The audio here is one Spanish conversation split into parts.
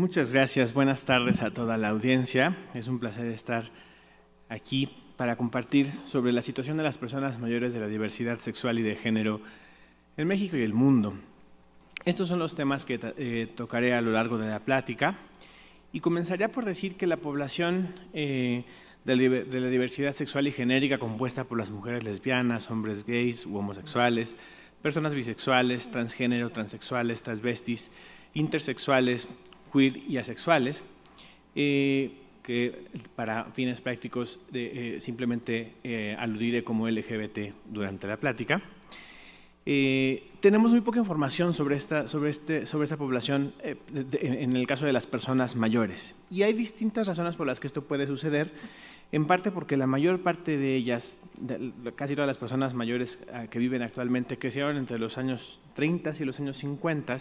Muchas gracias. Buenas tardes a toda la audiencia. Es un placer estar aquí para compartir sobre la situación de las personas mayores de la diversidad sexual y de género en México y el mundo. Estos son los temas que eh, tocaré a lo largo de la plática y comenzaría por decir que la población eh, de la diversidad sexual y genérica compuesta por las mujeres lesbianas, hombres gays u homosexuales, personas bisexuales, transgénero, transexuales, transvestis, intersexuales, queer y asexuales, eh, que para fines prácticos eh, simplemente eh, aludiré como LGBT durante la plática. tenemos muy poca información sobre esta, sobre este, sobre población en el caso de las personas mayores. Y hay distintas razones por las que esto puede suceder, en parte porque la mayor parte de ellas, casi todas las personas mayores ah, que viven actualmente, crecieron entre los años 30 y los años 50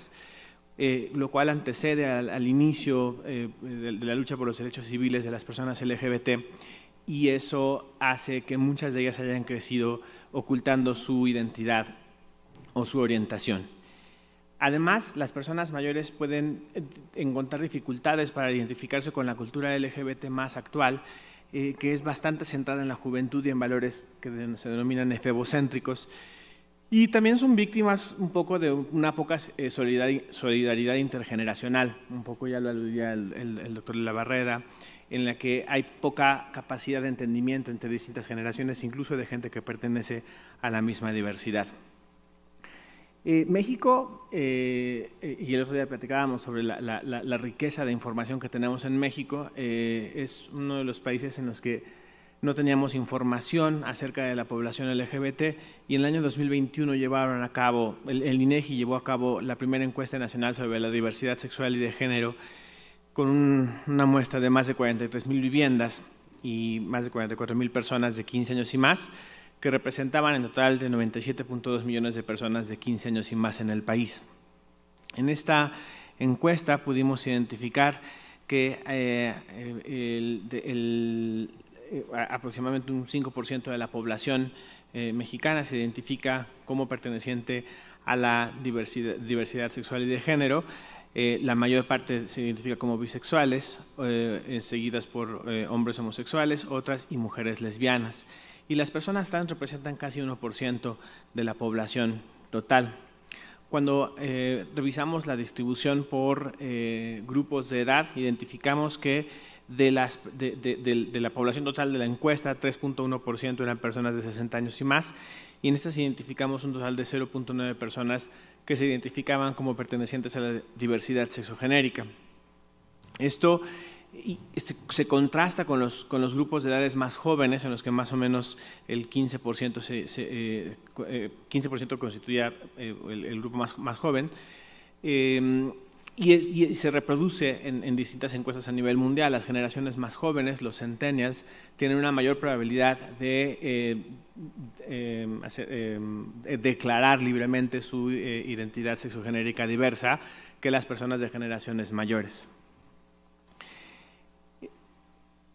eh, lo cual antecede al, inicio eh, de, la lucha por los derechos civiles de las personas LGBT y eso hace que muchas de ellas hayan crecido ocultando su identidad o su orientación. Además, las personas mayores pueden eh, encontrar dificultades para identificarse con la cultura LGBT más actual, que es bastante centrada en la juventud y en valores que se denominan efebocéntricos, y también son víctimas un poco de una poca eh, solidaridad, intergeneracional, un poco ya lo aludía el, doctor Lavarreda, en la que hay poca capacidad de entendimiento entre distintas generaciones, incluso de gente que pertenece a la misma diversidad. Eh, México, eh, y el otro día platicábamos sobre la, la, riqueza de información que tenemos en México, es uno de los países en los que no teníamos información acerca de la población LGBT y en el año 2021 llevaron a cabo, el, INEGI e llevó a cabo la primera encuesta nacional sobre la diversidad sexual y de género con una muestra de más de 43 mil viviendas y más de 44 mil personas de 15 años y más que representaban en total de 97.2 millones de personas de 15 años y más en el país. En esta encuesta pudimos identificar que eh, eh, el eh, aproximadamente un 5% de la población eh, mexicana se identifica como perteneciente a la diversidad, sexual y de género. Eh, la mayor parte se identifica como bisexuales, seguidas por hombres homosexuales, otras y mujeres lesbianas. Y las personas trans representan casi 1% de la población total. Cuando revisamos la distribución por grupos de edad, identificamos que de, la población total de la encuesta, 3.1% eran personas de 60 años y más, y en estas identificamos un total de 0.9 personas que se identificaban como pertenecientes a la diversidad sexogenérica. Esto este, se contrasta con los, grupos de edades más jóvenes, en los que más o menos el 15%, 15 eh, eh, constituía eh, el, grupo más, más joven. Em, y, se reproduce en, distintas encuestas a nivel mundial. Las generaciones más jóvenes, los centennials, tienen una mayor probabilidad de, eh, em, em, declarar libremente su eh, identidad sexogenérica diversa que las personas de generaciones mayores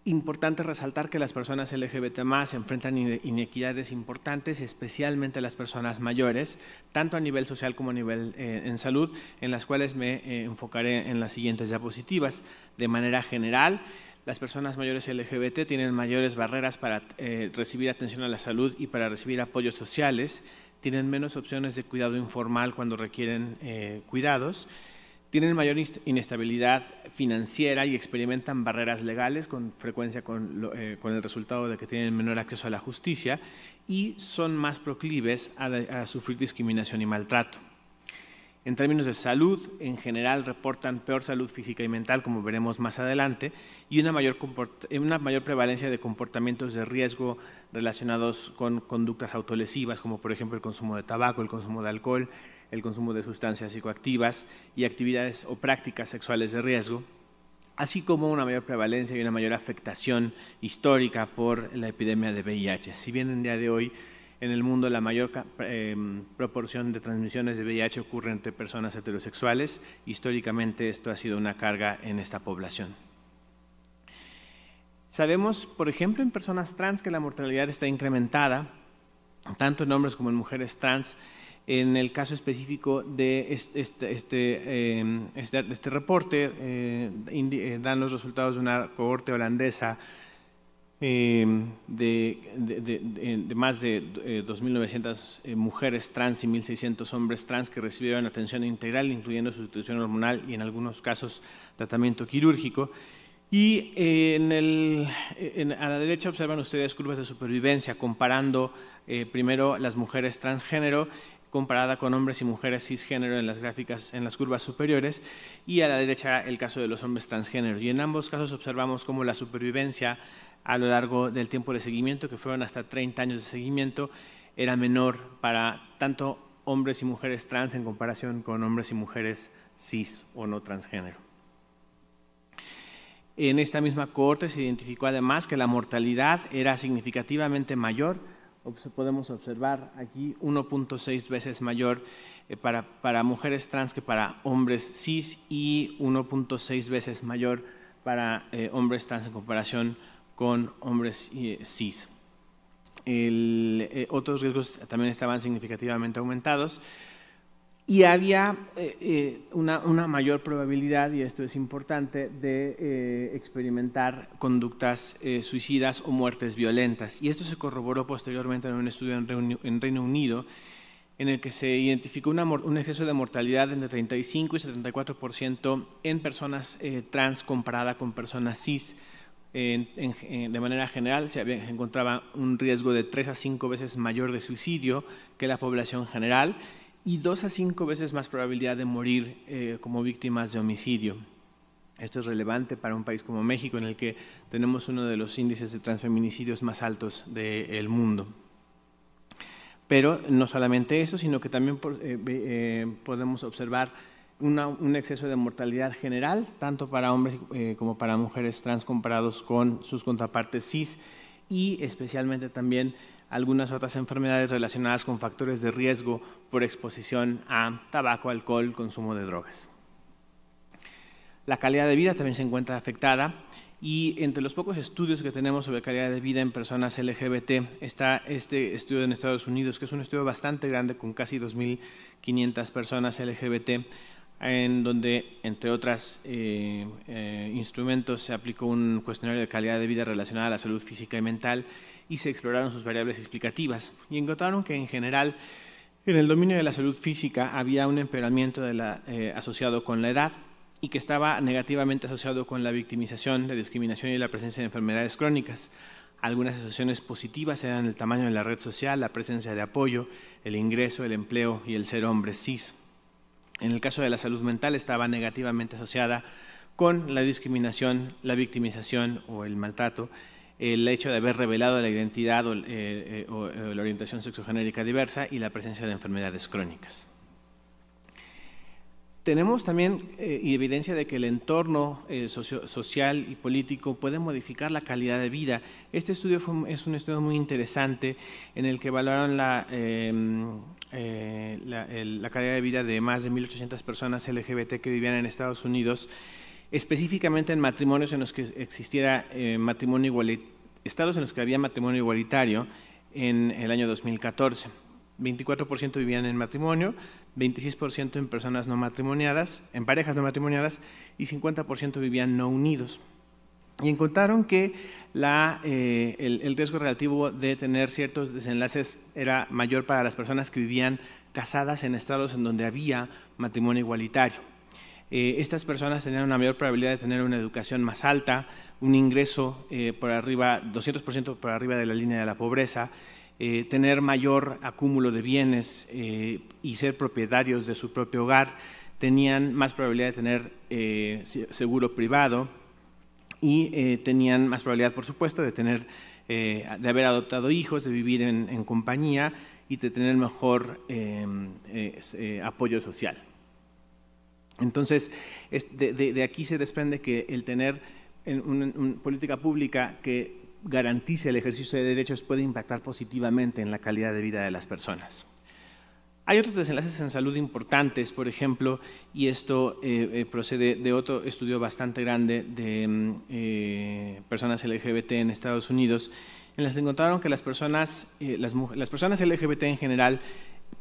importante resaltar que las personas LGBT más enfrentan inequidades importantes, especialmente las personas mayores, tanto a nivel social como a nivel eh, en salud, en las cuales me eh, enfocaré en las siguientes diapositivas. De manera general, las personas mayores LGBT tienen mayores barreras para eh, recibir atención a la salud y para recibir apoyos sociales, tienen menos opciones de cuidado informal cuando requieren cuidados tienen mayor inestabilidad financiera y experimentan barreras legales con frecuencia eh, con, el resultado de que tienen menor acceso a la justicia y son más proclives a, sufrir discriminación y maltrato. En términos de salud, en general reportan peor salud física y mental, como veremos más adelante, y una mayor, eh, una mayor prevalencia de comportamientos de riesgo relacionados con conductas autolesivas, como por ejemplo el consumo de tabaco, el consumo de alcohol, el consumo de sustancias psicoactivas y actividades o prácticas sexuales de riesgo, así como una mayor prevalencia y una mayor afectación histórica por la epidemia de VIH. Si bien en día de hoy en el mundo la mayor em, proporción de transmisiones de VIH ocurre entre personas heterosexuales, históricamente esto ha sido una carga en esta población. Sabemos, por ejemplo, en personas trans que la mortalidad está incrementada, tanto en hombres como en mujeres trans, en el caso específico de este, este, em, este, este, reporte, eh, eh, dan los resultados de una cohorte holandesa em, de, más de 2.900 eh, mujeres trans y 1.600 hombres trans que recibieron atención integral, incluyendo sustitución hormonal y en algunos casos tratamiento quirúrgico. Y en a la derecha observan ustedes curvas de supervivencia comparando primero las mujeres transgénero comparada con hombres y mujeres cisgénero en las gráficas en las curvas superiores y a la derecha el caso de los hombres transgénero. Y en ambos casos observamos cómo la supervivencia a lo largo del tiempo de seguimiento, que fueron hasta 30 años de seguimiento, era menor para tanto hombres y mujeres trans en comparación con hombres y mujeres cis o no transgénero. En esta misma cohorte se identificó además que la mortalidad era significativamente mayor podemos observar aquí 1.6 veces mayor eh, para, para, mujeres trans que para hombres cis y 1.6 veces mayor para eh, hombres trans en comparación con hombres eh, cis. otros riesgos también estaban significativamente aumentados. Y había eh, eh, una, mayor probabilidad, y esto es importante, de eh, experimentar conductas suicidas o muertes violentas. Y esto se corroboró posteriormente en un estudio en, Reino, Unido, en el que se identificó un exceso de mortalidad entre 35 y 74% en personas trans comparada con personas cis. de manera general se, se, encontraba un riesgo de 3 a 5 veces mayor de suicidio que la población general y dos a cinco veces más probabilidad de morir eh, como víctimas de homicidio. Esto es relevante para un país como México, en el que tenemos uno de los índices de transfeminicidios más altos del mundo. Pero no solamente eso, sino que también eh, eh, podemos observar un exceso de mortalidad general, tanto para hombres como para mujeres trans comparados con sus contrapartes cis, y especialmente también algunas otras enfermedades relacionadas con factores de riesgo por exposición a tabaco, alcohol, consumo de drogas. La calidad de vida también se encuentra afectada y entre los pocos estudios que tenemos sobre calidad de vida en personas LGBT está este estudio en Estados Unidos, que es un estudio bastante grande con casi 2.500 personas LGBT, en donde, entre otros eh, eh, instrumentos, se aplicó un cuestionario de calidad de vida relacionada a la salud física y mental y se exploraron sus variables explicativas y encontraron que en general en el dominio de la salud física había un empeoramiento eh, asociado con la edad y que estaba negativamente asociado con la victimización, la discriminación y la presencia de enfermedades crónicas. Algunas asociaciones positivas eran el tamaño de la red social, la presencia de apoyo, el ingreso, el empleo y el ser hombre cis. En el caso de la salud mental estaba negativamente asociada con la discriminación, la victimización o el maltrato el hecho de haber revelado la identidad o, eh, eh, eh, la orientación sexogenérica diversa y la presencia de enfermedades crónicas. Tenemos también evidencia de que el entorno socio, social y político puede modificar la calidad de vida. Este estudio es un estudio muy interesante en el que evaluaron la, em, la calidad de vida de más de 1.800 personas LGBT que vivían en Estados Unidos específicamente en matrimonios en los que existiera eh, matrimonio igualitario, estados en los que había matrimonio igualitario en el año 2014. 24% vivían en matrimonio, 26% en personas no matrimoniadas, en parejas no matrimoniadas y 50% vivían no unidos. Y encontraron que la, eh, el, riesgo relativo de tener ciertos desenlaces era mayor para las personas que vivían casadas en estados en donde había matrimonio igualitario. Eh, estas personas tenían una mayor probabilidad de tener una educación más alta, un ingreso eh, por arriba, 200% por arriba de la línea de la pobreza, eh, tener mayor acúmulo de bienes y ser propietarios de su propio hogar, tenían más probabilidad de tener seguro privado y tenían más probabilidad, por supuesto, de tener de haber adoptado hijos, de vivir en, compañía y de tener mejor apoyo social. Entonces, de, aquí se desprende que el tener una política pública que garantice el ejercicio de derechos puede impactar positivamente en la calidad de vida de las personas. Hay otros desenlaces en salud importantes, por ejemplo, y esto eh, eh, procede de otro estudio bastante grande de mm, eh, personas LGBT en Estados Unidos, en las que encontraron que las personas, las personas LGBT en general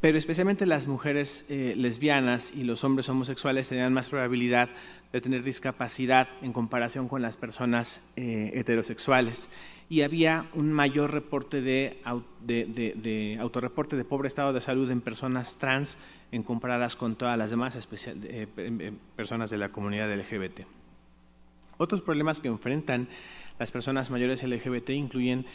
pero especialmente las mujeres eh, lesbianas y los hombres homosexuales tenían más probabilidad de tener discapacidad en comparación con las personas eh, heterosexuales. Y había un mayor reporte de, de, de, autorreporte de pobre estado de salud en personas trans en comparadas con todas las demás eh, personas de la comunidad LGBT. Otros problemas que enfrentan las personas mayores LGBT incluyen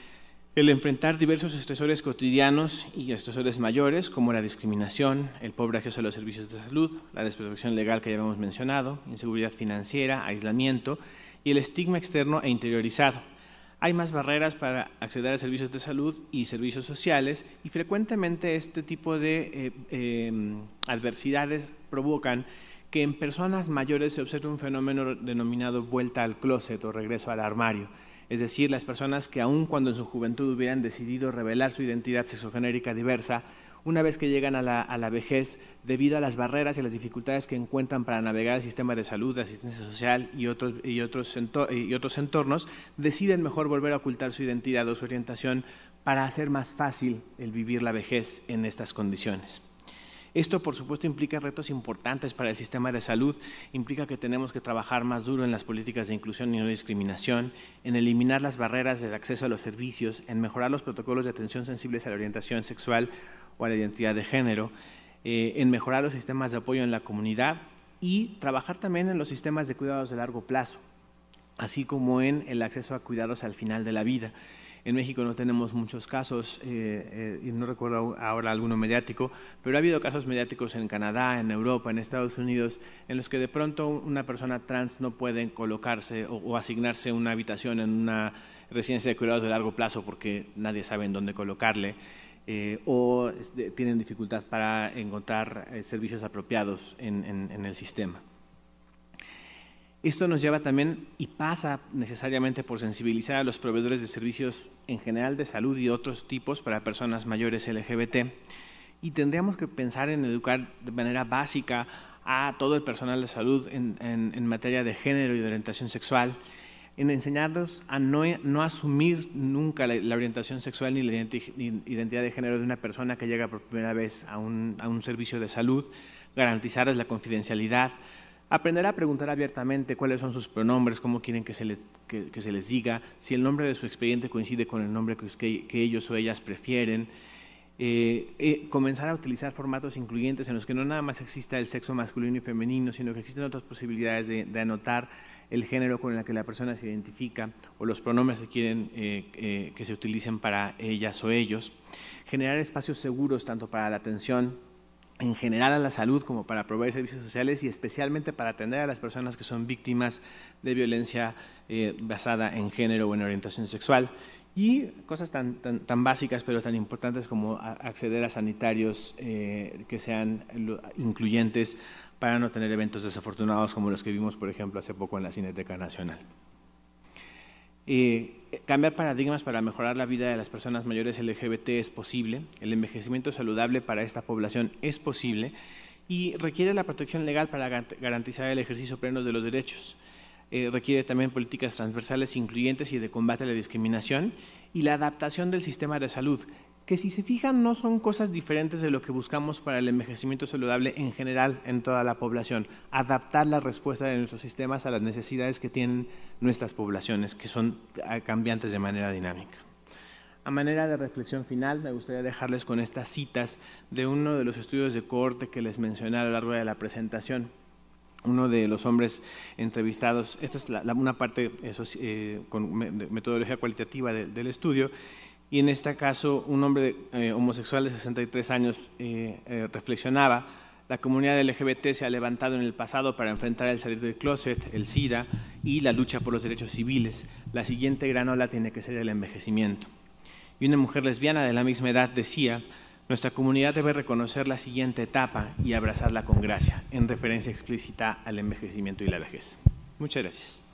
el enfrentar diversos estresores cotidianos y estresores mayores, como la discriminación, el pobre acceso a los servicios de salud, la desprotección legal que ya hemos mencionado, inseguridad financiera, aislamiento y el estigma externo e interiorizado. Hay más barreras para acceder a servicios de salud y servicios sociales y frecuentemente este tipo de eh, em, adversidades provocan que en personas mayores se observe un fenómeno denominado vuelta al closet o regreso al armario es decir, las personas que aun cuando en su juventud hubieran decidido revelar su identidad sexogenérica diversa, una vez que llegan a la, vejez, debido a las barreras y las dificultades que encuentran para navegar el sistema de salud, asistencia social y otros, y otros entornos, deciden mejor volver a ocultar su identidad o su orientación para hacer más fácil el vivir la vejez en estas condiciones. Esto, por supuesto, implica retos importantes para el sistema de salud, implica que tenemos que trabajar más duro en las políticas de inclusión y no discriminación, en eliminar las barreras del acceso a los servicios, en mejorar los protocolos de atención sensibles a la orientación sexual o a la identidad de género, eh, en mejorar los sistemas de apoyo en la comunidad y trabajar también en los sistemas de cuidados de largo plazo, así como en el acceso a cuidados al final de la vida. En México no tenemos muchos casos, eh, eh, y no recuerdo ahora alguno mediático, pero ha habido casos mediáticos en Canadá, en Europa, en Estados Unidos, en los que de pronto una persona trans no puede colocarse o, asignarse una habitación en una residencia de cuidados de largo plazo porque nadie sabe en dónde colocarle. Eh, o tienen dificultad para encontrar servicios apropiados en el sistema. Esto nos lleva también y pasa necesariamente por sensibilizar a los proveedores de servicios en general de salud y otros tipos para personas mayores LGBT. Y tendríamos que pensar en educar de manera básica a todo el personal de salud en, materia de género y de orientación sexual, en enseñarlos a no, asumir nunca la, orientación sexual ni la identidad de género de una persona que llega por primera vez a un servicio de salud, garantizarles la confidencialidad, Aprender a preguntar abiertamente cuáles son sus pronombres, cómo quieren que se, les, se les diga, si el nombre de su expediente coincide con el nombre que, ellos o ellas prefieren. Eh, eh, comenzar a utilizar formatos incluyentes en los que no nada más exista el sexo masculino y femenino, sino que existen otras posibilidades de, anotar el género con el que la persona se identifica o los pronombres que quieren eh, que se utilicen para ellas o ellos. Generar espacios seguros tanto para la atención en general a la salud como para proveer servicios sociales y especialmente para atender a las personas que son víctimas de violencia eh, basada en género o en orientación sexual y cosas tan, tan, básicas pero tan importantes como acceder a sanitarios eh, que sean incluyentes para no tener eventos desafortunados como los que vimos por ejemplo hace poco en la Cineteca Nacional cambiar paradigmas para mejorar la vida de las personas mayores LGBT es posible, el envejecimiento saludable para esta población es posible y requiere la protección legal para garantizar el ejercicio pleno de los derechos. Eh, requiere también políticas transversales incluyentes y de combate a la discriminación y la adaptación del sistema de salud, que si se fijan no son cosas diferentes de lo que buscamos para el envejecimiento saludable en general en toda la población, adaptar la respuesta de nuestros sistemas a las necesidades que tienen nuestras poblaciones, que son ah, cambiantes de manera dinámica. A manera de reflexión final, me gustaría dejarles con estas citas de uno de los estudios de corte que les mencioné a lo largo de la presentación. Uno de los hombres entrevistados, esta es la, una parte eh, eh, con metodología cualitativa del estudio, y en este caso un hombre eh, homosexual de 63 años eh, eh, reflexionaba, la comunidad LGBT se ha levantado en el pasado para enfrentar el salir del closet, el SIDA y la lucha por los derechos civiles. La siguiente gran ola tiene que ser el envejecimiento. Y una mujer lesbiana de la misma edad decía, nuestra comunidad debe reconocer la siguiente etapa y abrazarla con gracia, en referencia explícita al envejecimiento y la vejez. Muchas gracias.